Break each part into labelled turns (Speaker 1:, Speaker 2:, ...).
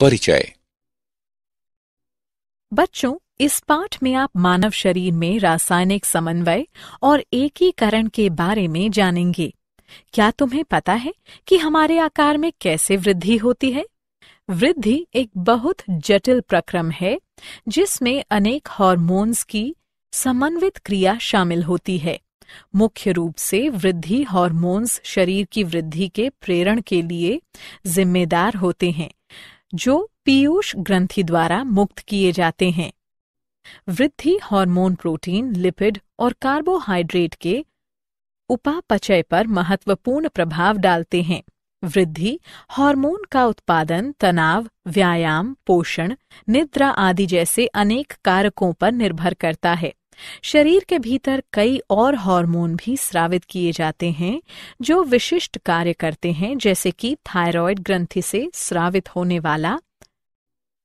Speaker 1: परिचय
Speaker 2: बच्चों इस पाठ में आप मानव शरीर में रासायनिक समन्वय और एकीकरण के बारे में जानेंगे क्या तुम्हें पता है कि हमारे आकार में कैसे वृद्धि होती है वृद्धि एक बहुत जटिल प्रक्रम है जिसमें अनेक हार्मोन्स की समन्वित क्रिया शामिल होती है मुख्य रूप से वृद्धि हार्मोन्स शरीर की वृद्धि के प्रेरण के लिए जिम्मेदार होते हैं जो पीयूष ग्रंथि द्वारा मुक्त किए जाते हैं वृद्धि हार्मोन प्रोटीन लिपिड और कार्बोहाइड्रेट के उपापचय पर महत्वपूर्ण प्रभाव डालते हैं वृद्धि हार्मोन का उत्पादन तनाव व्यायाम पोषण निद्रा आदि जैसे अनेक कारकों पर निर्भर करता है शरीर के भीतर कई और हार्मोन भी स्रावित किए जाते हैं जो विशिष्ट कार्य करते हैं जैसे कि थायराइड ग्रंथि से स्रावित होने वाला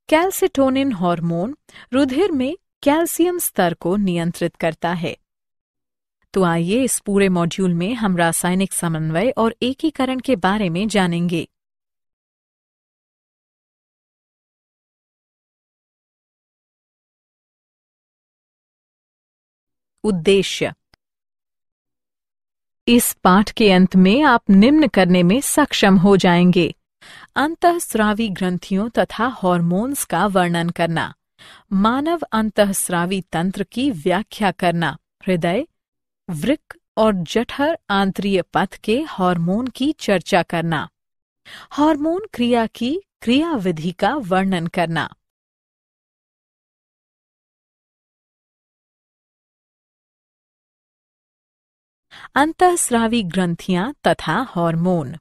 Speaker 2: कैल्सिटोनिन हार्मोन रुधिर में कैल्शियम स्तर को नियंत्रित करता है तो आइए इस पूरे मॉड्यूल में हम रासायनिक
Speaker 1: समन्वय और एकीकरण के बारे में जानेंगे उद्देश्य इस पाठ के
Speaker 2: अंत में आप निम्न करने में सक्षम हो जाएंगे अंतःस्रावी ग्रंथियों तथा हॉर्मोन्स का वर्णन करना मानव अंतःस्रावी तंत्र की व्याख्या करना हृदय वृक्क और जठर आंतरीय पथ के हार्मोन की चर्चा करना हार्मोन क्रिया की क्रियाविधि
Speaker 1: का वर्णन करना अंतःस्रावी ग्रंथियां
Speaker 2: तथा हार्मोन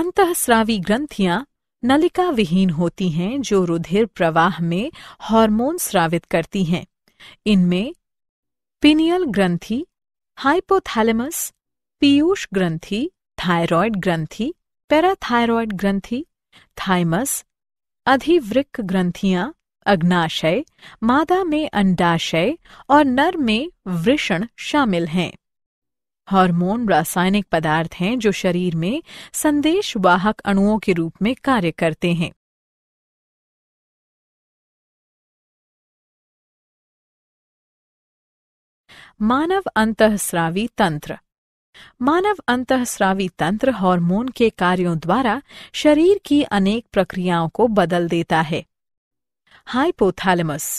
Speaker 2: अंतःस्रावी ग्रंथियां नलिका विहीन होती हैं जो रुधिर प्रवाह में हार्मोन स्रावित करती हैं इनमें पिनियल ग्रंथि हाइपोथैलेमस पीयूष ग्रंथि थायरॉयड ग्रंथि पैराथायरॉयड ग्रंथि थाइमस अधिवृक्क ग्रंथियां अग्नाशय मादा में अंडाशय और नर में वृषण शामिल हैं हार्मोन रासायनिक
Speaker 1: पदार्थ हैं जो शरीर में संदेश वाहक अणुओं के रूप में कार्य करते हैं मानव अंतःस्रावी तंत्र मानव
Speaker 2: अंतःस्रावी तंत्र हार्मोन के कार्यों द्वारा शरीर की अनेक प्रक्रियाओं को बदल देता है हाइपोथैलेमस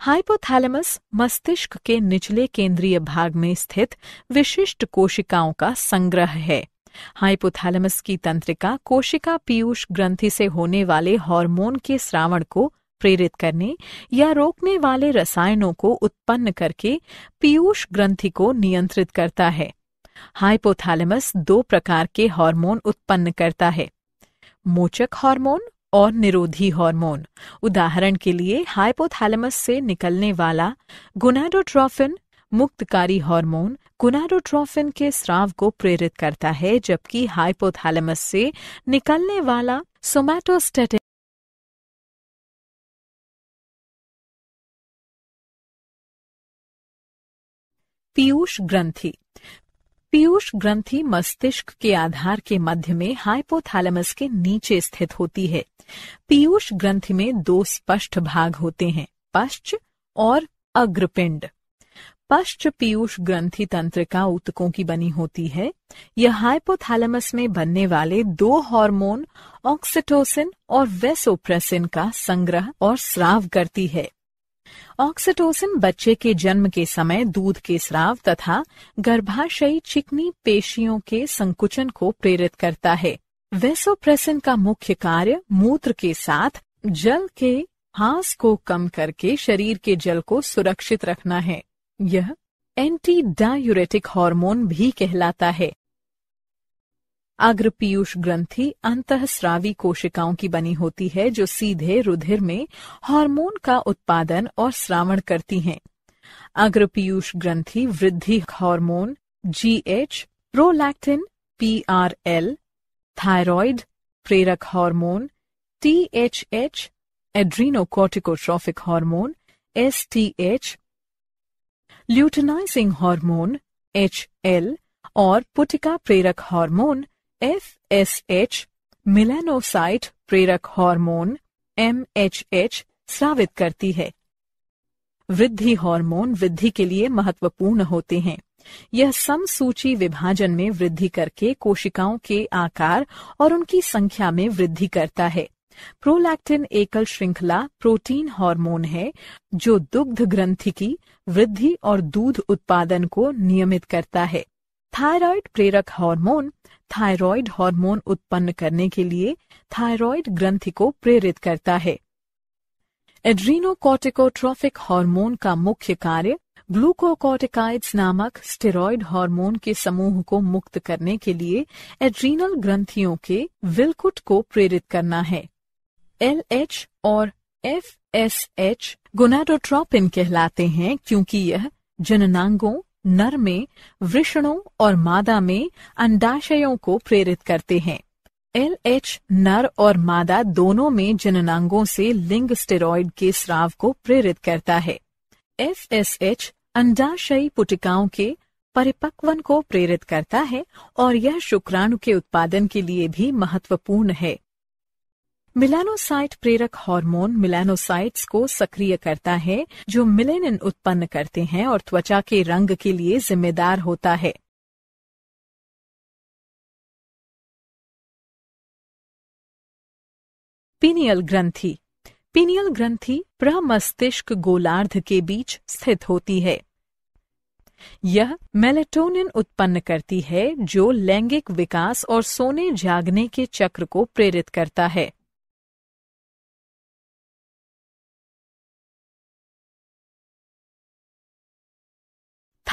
Speaker 2: हाइपोथैलेमस मस्तिष्क के निचले केंद्रीय भाग में स्थित विशिष्ट कोशिकाओं का संग्रह है हाइपोथैलेमस की तंत्रिका कोशिका पीयूष ग्रंथि से होने वाले हार्मोन के श्रावण को प्रेरित करने या रोकने वाले रसायनों को उत्पन्न करके पीयूष ग्रंथि को नियंत्रित करता है हाइपोथैलेमस दो प्रकार के हार्मोन उत्पन्न करता है मोचक हार्मोन और निरोधी हार्मोन उदाहरण के लिए हाइपोथैलेमस से निकलने वाला गुनाडोट्रोफिन मुक्तकारी हार्मोन गुनाडोट्रोफिन के स्राव को
Speaker 1: प्रेरित करता है जबकि हाइपोथैलेमस से निकलने वाला सोमैटोस्टेटिक पीयूष ग्रंथी पीयूष
Speaker 2: ग्रंथि मस्तिष्क के आधार के मध्य में हाइपोथैलेमस के नीचे स्थित होती है पीयूष ग्रंथि में दो स्पष्ट भाग होते हैं पश्च और अग्रपिंड पश्च पीयूष ग्रंथि तंत्रिका उत्कों की बनी होती है यह हाइपोथैलेमस में बनने वाले दो हार्मोन ऑक्सीटोसिन और वेसोप्रेसिन का संग्रह और स्राव करती है ऑक्सीटोसिन बच्चे के जन्म के समय दूध के स्राव तथा गर्भाशयी चिकनी पेशियों के संकुचन को प्रेरित करता है वेसोप्रेसिन का मुख्य कार्य मूत्र के साथ जल के हास को कम करके शरीर के जल को सुरक्षित रखना है यह एंटी डायूरेटिक हार्मोन भी कहलाता है पीयूष ग्रंथि अंतःस्रावी कोशिकाओं की बनी होती है जो सीधे रुधिर में हार्मोन का उत्पादन और श्रावण करती हैं। पीयूष ग्रंथि वृद्धि hormone GH prolactin PRL thyroid प्रेरक hormone THH adrenocorticotrophic hormone STH luteinizing hormone HL और पुटिका प्रेरक hormone F S H melanocyte प्रेरक हार्मोन एम एच एच स्रावित करती है वृद्धि हार्मोन वृद्धि के लिए महत्वपूर्ण होते हैं यह समसूची विभाजन में वृद्धि करके कोशिकाओं के आकार और उनकी संख्या में वृद्धि करता है प्रोलैक्टिन एकल श्रृंखला प्रोटीन हार्मोन है जो दुग्ध ग्रंथि की वृद्धि और दूध उत्पादन को नियमित करता है थायराइड प्रेरक हार्मोन थायराइड हार्मोन उत्पन्न करने के लिए थायराइड ग्रंथि को प्रेरित करता है एड्रीनोकॉटिकोट्रॉफिक हार्मोन का मुख्य कार्य ग्लूकोकोटिकाइड्स नामक स्टेरॉइड हार्मोन के समूह को मुक्त करने के लिए एड्रीनल ग्रंथियों के विलकुट को प्रेरित करना है एल एच और एफ एस एच कहलाते हैं क्योंकि यह जननांगों नर में वृषणों और मादा में अंडाशयों को प्रेरित करते हैं एल एच नर और मादा दोनों में जननांगों से लिंग स्टेरॉइड के स्राव को प्रेरित करता है एफ एस एच अंडाशयी पुटिकाओं के परिपक्वन को प्रेरित करता है और यह शुक्राणु के उत्पादन के लिए भी महत्वपूर्ण है मिलानोसाइट प्रेरक हार्मोन मिलानोसाइट्स को सक्रिय करता है जो मिलेनिन
Speaker 1: उत्पन्न करते हैं और त्वचा के रंग के लिए जिम्मेदार होता है पीनियल ग्रंथि पीनियल ग्रंथि प्रमस्तिष्क गोलार्ध के बीच
Speaker 2: स्थित होती है यह मेलेटोनिन उत्पन्न करती है
Speaker 1: जो लैंगिक विकास और सोने जागने के चक्र को प्रेरित करता है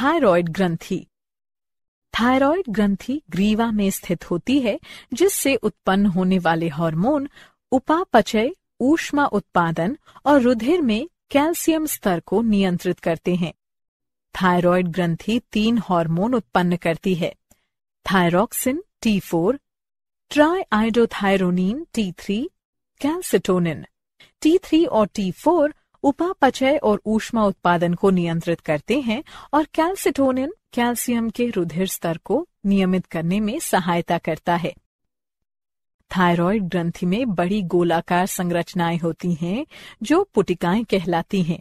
Speaker 1: थायरॉयड ग्रंथि थायरॉयड ग्रंथि
Speaker 2: ग्रीवा में स्थित होती है जिससे उत्पन्न होने वाले हार्मोन उपापचय ऊष्मा उत्पादन और रुधिर में कैल्शियम स्तर को नियंत्रित करते हैं थायरॉयड ग्रंथि तीन हार्मोन उत्पन्न करती है thyroxine T four iodothyronine T three calcitonin T three और टी फोर उपापचय और ऊष्मा उत्पादन को नियंत्रित करते हैं और कैल्सिटोनिन कैल्सियम के रुधिर स्तर को नियमित करने में सहायता करता है थायराइड ग्रंथि में बड़ी गोलाकार संरचनाएं होती हैं जो पुटिकाएं कहलाती हैं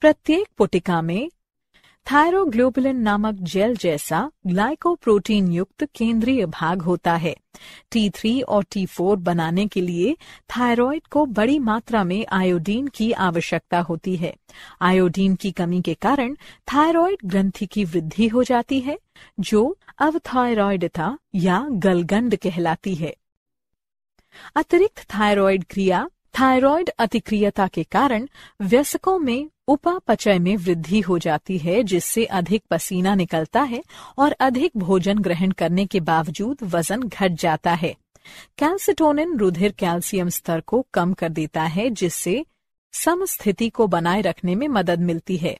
Speaker 2: प्रत्येक पुटिका में थायरोग्लोबुलिन नामक जेल जैसा ग्लाइकोप्रोटीन युक्त केंद्रीय भाग होता है टी थ्री और टी फोर बनाने के लिए थायराइड को बड़ी मात्रा में आयोडीन की आवश्यकता होती है आयोडीन की कमी के कारण थायराइड ग्रंथि की वृद्धि हो जाती है जो अवथायरॉयडता या गलगंड कहलाती है अतिरिक्त थायराइड क्रिया थायराइड अतिक्रियता के कारण व्यसकों में उपापचय में वृद्धि हो जाती है जिससे अधिक पसीना निकलता है और अधिक भोजन ग्रहण करने के बावजूद वजन घट जाता है कैल्सिटोनिन रुधिर कैल्सियम स्तर को
Speaker 1: कम कर देता है जिससे समस्थिति को बनाए रखने में मदद मिलती है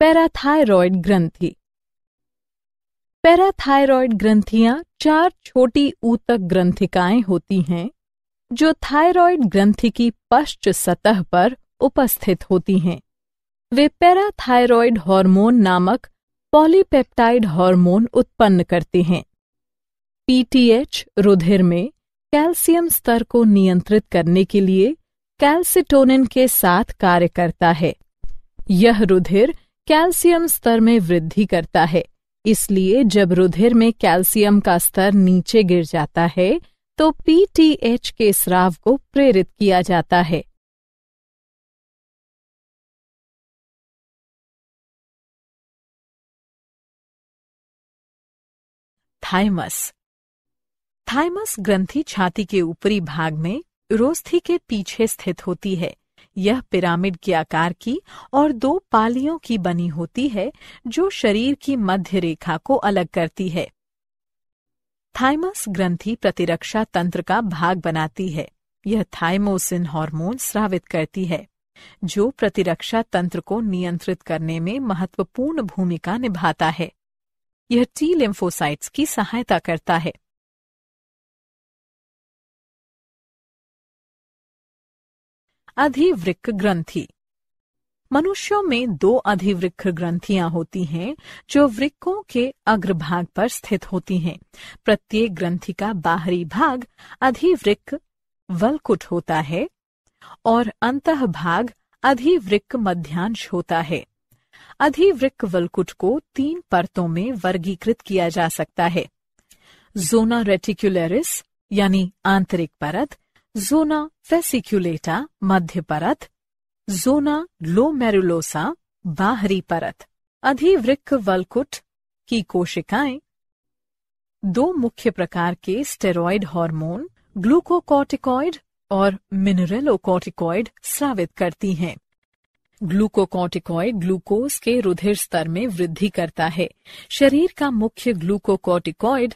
Speaker 1: पैराथायरॉयड ग्रंथि
Speaker 2: पैराथायरॉयड ग्रंथियां चार छोटी ऊतक ग्रंथिकाएं होती हैं जो थायरॉयड ग्रंथि की पश्च सतह पर उपस्थित होती हैं वे पैराथायरॉयड हार्मोन नामक पॉलीपेप्टाइड हार्मोन उत्पन्न करते हैं पीटीएच रुधिर में कैल्शियम स्तर को नियंत्रित करने के लिए कैल्सिटोनिन के साथ कार्य करता है यह रुधिर कैल्शियम स्तर में वृद्धि करता है इसलिए जब रुधिर में कैल्शियम का स्तर नीचे गिर जाता है तो पीटीएच के
Speaker 1: स्राव को प्रेरित किया जाता है थाइमस थाइमस ग्रंथि छाती के ऊपरी भाग
Speaker 2: में रोस्थी के पीछे स्थित होती है यह पिरामिड के आकार की और दो पालियों की बनी होती है जो शरीर की मध्य रेखा को अलग करती है थाइमस ग्रंथि प्रतिरक्षा तंत्र का भाग बनाती है यह थाइमोसिन हार्मोन स्रावित करती है जो प्रतिरक्षा तंत्र को नियंत्रित करने में महत्वपूर्ण भूमिका निभाता है यह टी
Speaker 1: लिम्फोसाइट्स की सहायता करता है अधिवृक्क ग्रंथि
Speaker 2: मनुष्यों में दो अधिवृक्क ग्रंथियां होती हैं जो वृक्कों के अग्रभाग पर स्थित होती हैं प्रत्येक ग्रंथि का बाहरी भाग अधिवृक्क वलकुट होता है और अंत भाग अधिवृक्क मध्यांश होता है अधिवृक्क वलकुट को तीन परतों में वर्गीकृत किया जा सकता है जोना रेटिकुलरिस यानी आंतरिक परत जोना फेसिक्यूलेटा मध्य परत जोना glomerulosa बाहरी परत अधिवृक्क वलकुट की कोशिकाएं दो मुख्य प्रकार के स्टेरॉइड हार्मोन ग्लूकोकॉर्टिकॉइड और मिनरलोकॉर्टिकॉइड स्रावित करती हैं ग्लूकोकॉर्टिकॉइड ग्लूकोज के रुधिर स्तर में वृद्धि करता है शरीर का मुख्य ग्लूकोकॉर्टिकॉइड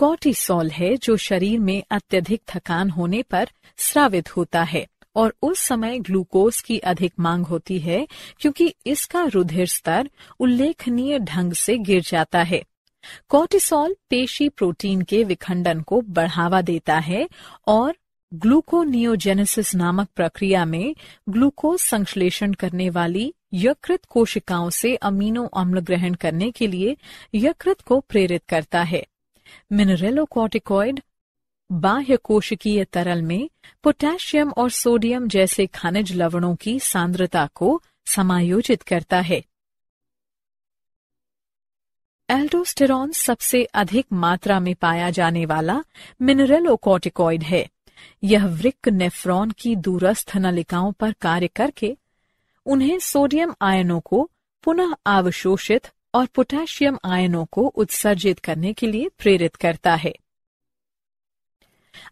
Speaker 2: कोर्टिसोल है जो शरीर में अत्यधिक थकान होने पर स्रावित होता है और उस समय ग्लूकोज की अधिक मांग होती है क्योंकि इसका रुधिर स्तर उल्लेखनीय ढंग से गिर जाता है कोर्टिसोल पेशी प्रोटीन के विखंडन को बढ़ावा देता है और ग्लूकोनियोजेनेसिस नामक प्रक्रिया में ग्लूकोज संश्लेषण करने वाली यकृत कोशिकाओं से अमीनो अम्ल ग्रहण करने के लिए यकृत को प्रेरित करता है मिनरलोकॉर्टिकॉइड बाह्य कोशिकीय तरल में पोटेशियम और सोडियम जैसे खनिज लवणों की सांद्रता को समायोजित करता है एल्डोस्टेरॉन सबसे अधिक मात्रा में पाया जाने वाला मिनरलोकॉर्टिकॉइड है यह वृक्क नेफ्रॉन की दूरस्थ नलिकाओं पर कार्य करके उन्हें सोडियम आयनों को पुनः अवशोषित और पोटेशियम आयनों को उत्सर्जित करने के लिए प्रेरित करता है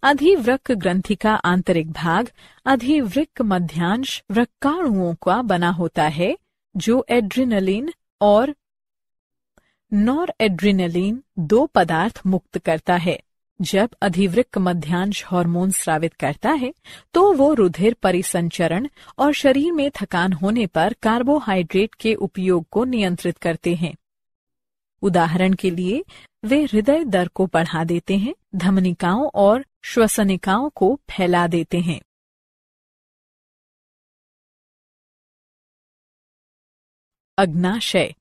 Speaker 2: अधिवृक्क ग्रंथि का आंतरिक भाग अधिवृक्क मध्यांश वृक्काणुओं का बना होता है जो एड्रिनलिन और नॉर एड्रिनलिन दो पदार्थ मुक्त करता है जब अधिवृक्क मध्यांश हार्मोन स्रावित करता है तो वो रुधिर परिसंचरण और शरीर में थकान होने पर कार्बोहाइड्रेट के उपयोग को नियंत्रित करते हैं उदाहरण के लिए
Speaker 1: वे हृदय दर को बढ़ा देते हैं धमनिकाओं और श्वसनिकाओं को फैला देते हैं अग्नाशय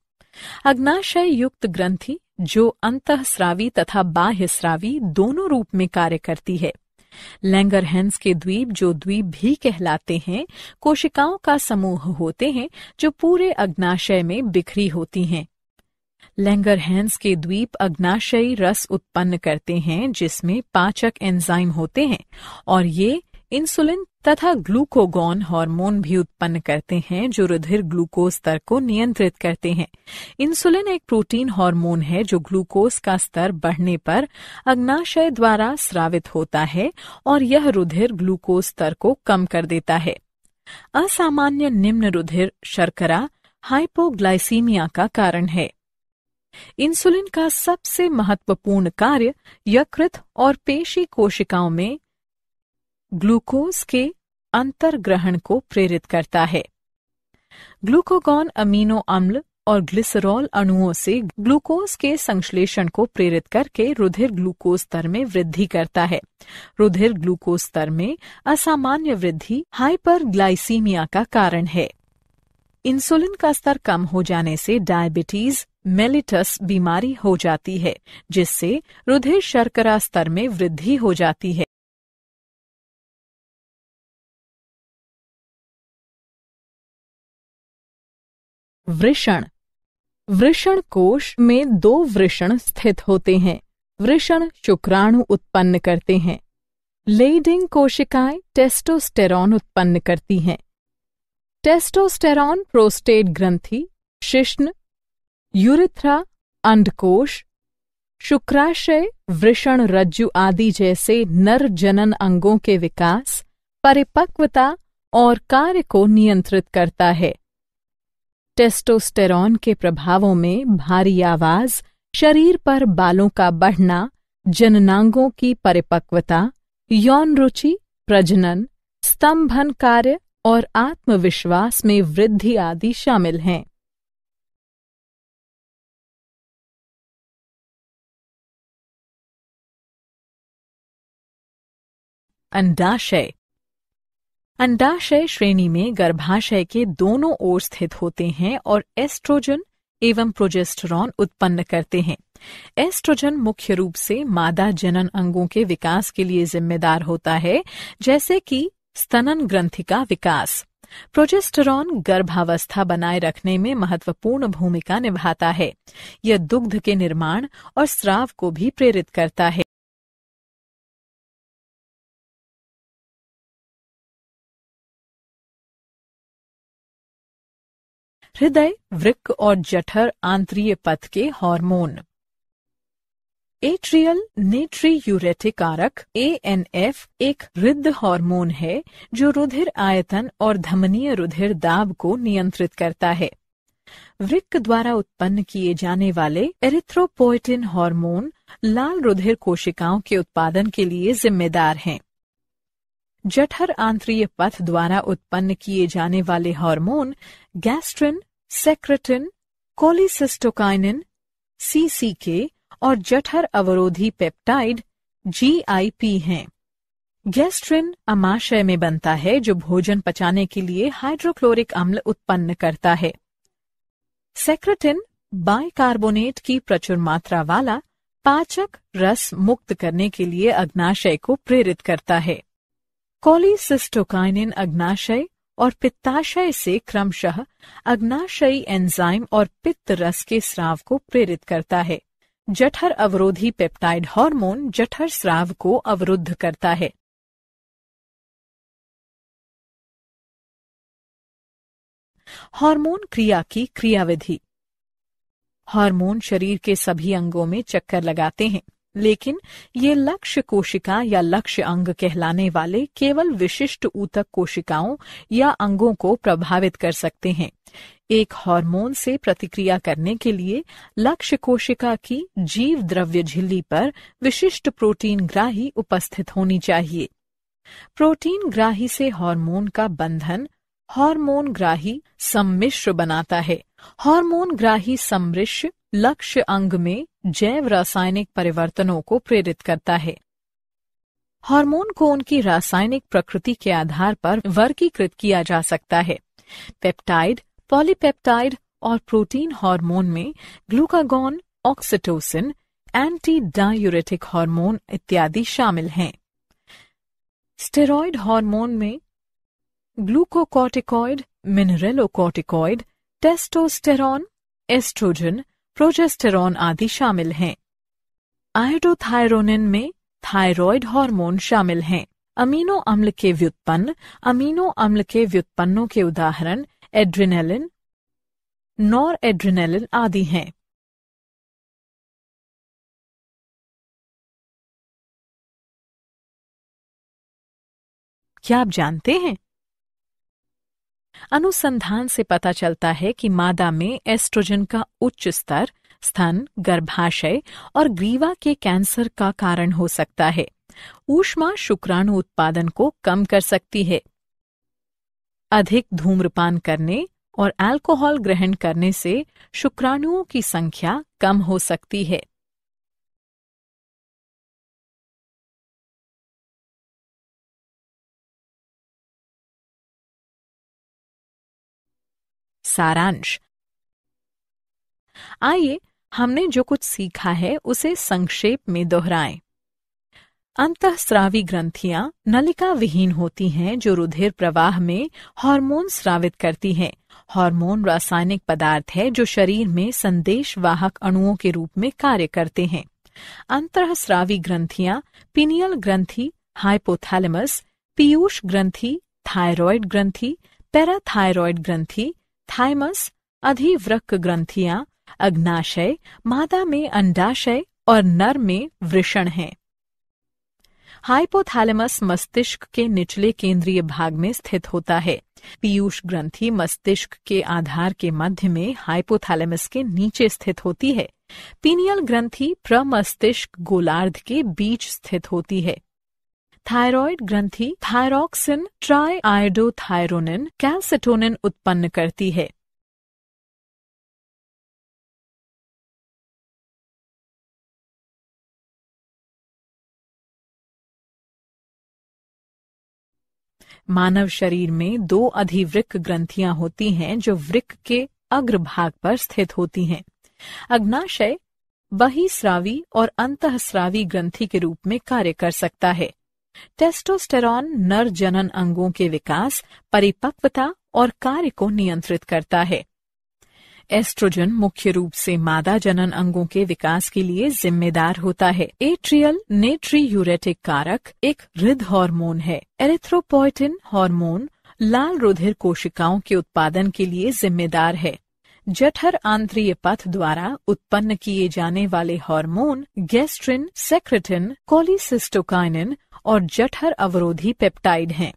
Speaker 1: अग्नाशय युक्त ग्रंथि जो
Speaker 2: अंतःस्रावी तथा बाह्यस्रावी दोनों रूप में कार्य करती है हेंस के द्वीप जो द्वीप भी कहलाते हैं कोशिकाओं का समूह होते हैं जो पूरे अग्नाशय में बिखरी होती हैं हेंस के द्वीप अग्नाशयी रस उत्पन्न करते हैं जिसमें पाचक एंजाइम होते हैं और ये इंसुलिन तथा ग्लूकोगोन हार्मोन भी उत्पन्न करते हैं जो रुधिर ग्लूकोज स्तर को नियंत्रित करते हैं इंसुलिन एक प्रोटीन हार्मोन है जो ग्लूकोज का स्तर बढ़ने पर अग्नाशय द्वारा स्रावित होता है और यह रुधिर ग्लूकोज स्तर को कम कर देता है असामान्य निम्न रुधिर शर्करा हाइपोग्लाइसीमिया का कारण है इंसुलिन का सबसे महत्वपूर्ण कार्य यकृत और पेशी कोशिकाओं में ग्लूकोज के अंतर्ग्रहण को प्रेरित करता है ग्लूकोगॉन अमीनो अम्ल और ग्लिसरॉल अणुओं से ग्लूकोज के संश्लेषण को प्रेरित करके रुधिर ग्लूकोज स्तर में वृद्धि करता है रुधिर ग्लूकोज स्तर में असामान्य वृद्धि हाइपरग्लाइसीमिया का कारण है इंसुलिन का स्तर कम हो जाने से डायबिटीज मेलिटस बीमारी हो जाती
Speaker 1: है जिससे रुधिर शर्करा स्तर में वृद्धि हो जाती है वृषण वृषण कोश में दो वृषण
Speaker 2: स्थित होते हैं वृषण शुक्राणु उत्पन्न करते हैं लेडिंग कोशिकाएं टेस्टोस्टेरॉन उत्पन्न करती हैं टेस्टोस्टेरॉन प्रोस्टेट ग्रंथि शिश्न यूरिथ्रा अंडकोश शुक्राशय वृषण रज्जु आदि जैसे नर जनन अंगों के विकास परिपक्वता और कार्य को नियंत्रित करता है टेस्टोस्टेरॉन के प्रभावों में भारी आवाज शरीर पर बालों का बढ़ना जननांगों की परिपक्वता यौन रुचि प्रजनन स्तंभन कार्य और आत्मविश्वास में वृद्धि
Speaker 1: आदि शामिल हैं अंडाशय अंडाशय श्रेणी में गर्भाशय के दोनों ओर
Speaker 2: स्थित होते हैं और एस्ट्रोजन एवं प्रोजेस्टरॉन उत्पन्न करते हैं एस्ट्रोजन मुख्य रूप से मादा जनन अंगों के विकास के लिए जिम्मेदार होता है जैसे कि स्तनन ग्रंथि का विकास प्रोजेस्टरॉन गर्भावस्था बनाए रखने में महत्वपूर्ण भूमिका निभाता है यह दुग्ध के निर्माण
Speaker 1: और स्राव को भी प्रेरित करता है हृदय वृक्क और जठर आंतरीय पथ के हार्मोन
Speaker 2: एट्रियल नेट्री यूरेटिक कारक एफ एक रिद्ध हार्मोन है जो रुधिर आयतन और धमनीय रुधिर दाब को नियंत्रित करता है वृक्क द्वारा उत्पन्न किए जाने वाले एरिथ्रोपोइटिन हार्मोन लाल रुधिर कोशिकाओं के उत्पादन के लिए जिम्मेदार हैं जठर आंतरीय पथ द्वारा उत्पन्न किए जाने वाले hormone gastrin secretin cholecystokinin CCK और जठर अवरोधी पेप्टाइड जीआईपी हैं। गैस्ट्रिन अमाशय में बनता है जो भोजन पचाने के लिए हाइड्रोक्लोरिक अम्ल उत्पन्न करता है सेक्रेटिन बाइकार्बोनेट की प्रचुर मात्रा वाला पाचक रस मुक्त करने के लिए अग्नाशय को प्रेरित करता है कोलिसिस्टोकाइनिन अग्नाशय और पित्ताशय से क्रमशः अग्नाशयी एंजाइम और पित्त रस के स्राव को प्रेरित करता है जठर
Speaker 1: अवरोधी पेप्टाइड हार्मोन जठर स्राव को अवरुद्ध करता है हार्मोन क्रिया की क्रियाविधि हार्मोन शरीर के सभी अंगों में
Speaker 2: चक्कर लगाते हैं लेकिन ये लक्ष्य कोशिका या लक्ष्य अंग कहलाने वाले केवल विशिष्ट ऊतक कोशिकाओं या अंगों को प्रभावित कर सकते हैं एक हार्मोन से प्रतिक्रिया करने के लिए लक्ष्य कोशिका की जीव द्रव्य झिल्ली पर विशिष्ट प्रोटीन ग्राही उपस्थित होनी चाहिए प्रोटीन ग्राही से हार्मोन का बंधन हार्मोन ग्राही सम्मिश्र बनाता है हार्मोन ग्राही सम्मिश्र लक्ष्य अंग में जैव रासायनिक परिवर्तनों को प्रेरित करता है हार्मोन को उनकी रासायनिक प्रकृति के आधार पर वर्गीकृत किया जा सकता है पेप्टाइड पॉलीपेप्टाइड और प्रोटीन हार्मोन में glucagon oxytocin anti diuretic hormone इत्यादि शामिल हैं स्टेरॉइड हार्मोन में glucocorticoid mineralocorticoid testosterone oestrogen progesterone आदि शामिल हैं आयोडोथायरोनिन में थायरॉयड हार्मोन शामिल हैं अमीनो अम्ल के व्युत्पन्न अमीनो अम्ल के व्युत्पन्नों के उदाहरण एड्रिनेलिन
Speaker 1: नॉर एड्रिनेलिन आदि हैं क्या आप जानते हैं अनुसंधान से पता चलता
Speaker 2: है कि मादा में एस्ट्रोजन का उच्च स्तर स्तन गर्भाशय और ग्रीवा के कैंसर का कारण हो सकता है ऊष्मा शुक्राणु उत्पादन को कम कर सकती है अधिक धूम्रपान करने और
Speaker 1: अल्कोहल ग्रहण करने से शुक्राणुओं की संख्या कम हो सकती है सारांश आइए हमने जो कुछ सीखा है
Speaker 2: उसे संक्षेप में दोहराएं। अंतस्रावी ग्रंथियां नलिका विहीन होती हैं जो रुधिर प्रवाह में हार्मोन स्रावित करती हैं। हार्मोन रासायनिक पदार्थ है जो शरीर में संदेश वाहक अणुओं के रूप में कार्य करते हैं अंतस्रावी ग्रंथियां पिनियल ग्रंथि हाइपोथैलेमस पीयूष ग्रंथि थायरॉयड ग्रंथि पैराथायरॉयड ग्रंथि थाइमस अधिवृक्क ग्रंथियां अग्नाशय मादा में अंडाशय और नर में वृषण हैं हाइपोथैलेमस मस्तिष्क के निचले केंद्रीय भाग में स्थित होता है पीयूष ग्रंथि मस्तिष्क के आधार के मध्य में हाइपोथैलेमस के नीचे स्थित होती है पीनियल ग्रंथि प्रमस्तिष्क गोलार्ध के बीच स्थित होती है थायराइड ग्रंथि
Speaker 1: थायरोक्सिन ट्राइआयोडोथायरोनिन कैल्सिटोनिन उत्पन्न करती है मानव शरीर में दो अधिवृक्क ग्रंथियां होती हैं जो वृक्क
Speaker 2: के अग्रभाग पर स्थित होती हैं अग्नाशय बहिस्रावी और अंतःस्रावी ग्रंथि के रूप में कार्य कर सकता है टेस्टोस्टेरॉन नर जनन अंगों के विकास परिपक्वता और कार्य को नियंत्रित करता है एस्ट्रोजन मुख्य रूप से मादा जनन अंगों के विकास के लिए जिम्मेदार होता है एट्रियल नेट्री यूरेटिक कारक एक हृदय हार्मोन है एरेथ्रोपोइटिन हार्मोन लाल रुधिर कोशिकाओं के उत्पादन के लिए जिम्मेदार है जठर आंतरीय पथ द्वारा उत्पन्न किए जाने वाले हार्मोन
Speaker 1: गैस्ट्रिन सेक्रेटिन कोलिसिस्टोकाइनिन और जठर अवरोधी पेप्टाइड हैं